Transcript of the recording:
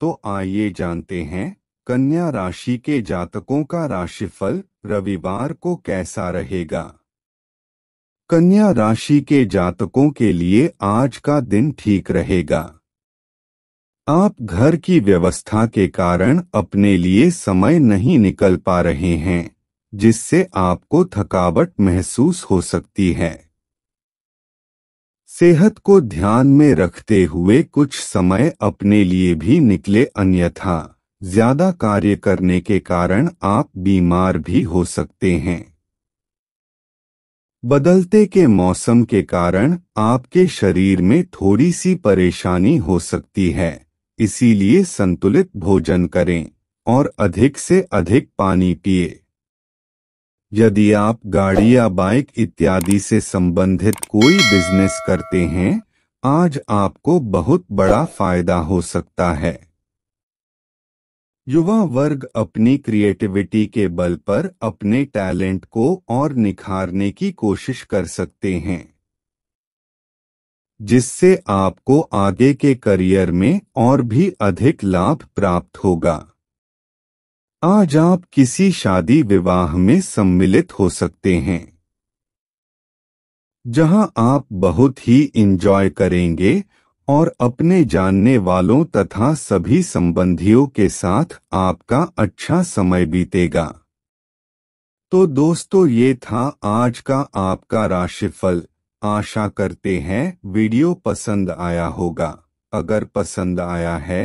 तो आइए जानते हैं कन्या राशि के जातकों का राशिफल रविवार को कैसा रहेगा कन्या राशि के जातकों के लिए आज का दिन ठीक रहेगा आप घर की व्यवस्था के कारण अपने लिए समय नहीं निकल पा रहे हैं जिससे आपको थकावट महसूस हो सकती है सेहत को ध्यान में रखते हुए कुछ समय अपने लिए भी निकले अन्यथा ज्यादा कार्य करने के कारण आप बीमार भी हो सकते हैं बदलते के मौसम के कारण आपके शरीर में थोड़ी सी परेशानी हो सकती है इसीलिए संतुलित भोजन करें और अधिक से अधिक पानी पिए यदि आप गाड़ी या बाइक इत्यादि से संबंधित कोई बिजनेस करते हैं आज आपको बहुत बड़ा फायदा हो सकता है युवा वर्ग अपनी क्रिएटिविटी के बल पर अपने टैलेंट को और निखारने की कोशिश कर सकते हैं जिससे आपको आगे के करियर में और भी अधिक लाभ प्राप्त होगा आज आप किसी शादी विवाह में सम्मिलित हो सकते हैं जहां आप बहुत ही इंजॉय करेंगे और अपने जानने वालों तथा सभी संबंधियों के साथ आपका अच्छा समय बीतेगा तो दोस्तों ये था आज का आपका राशिफल आशा करते हैं वीडियो पसंद आया होगा अगर पसंद आया है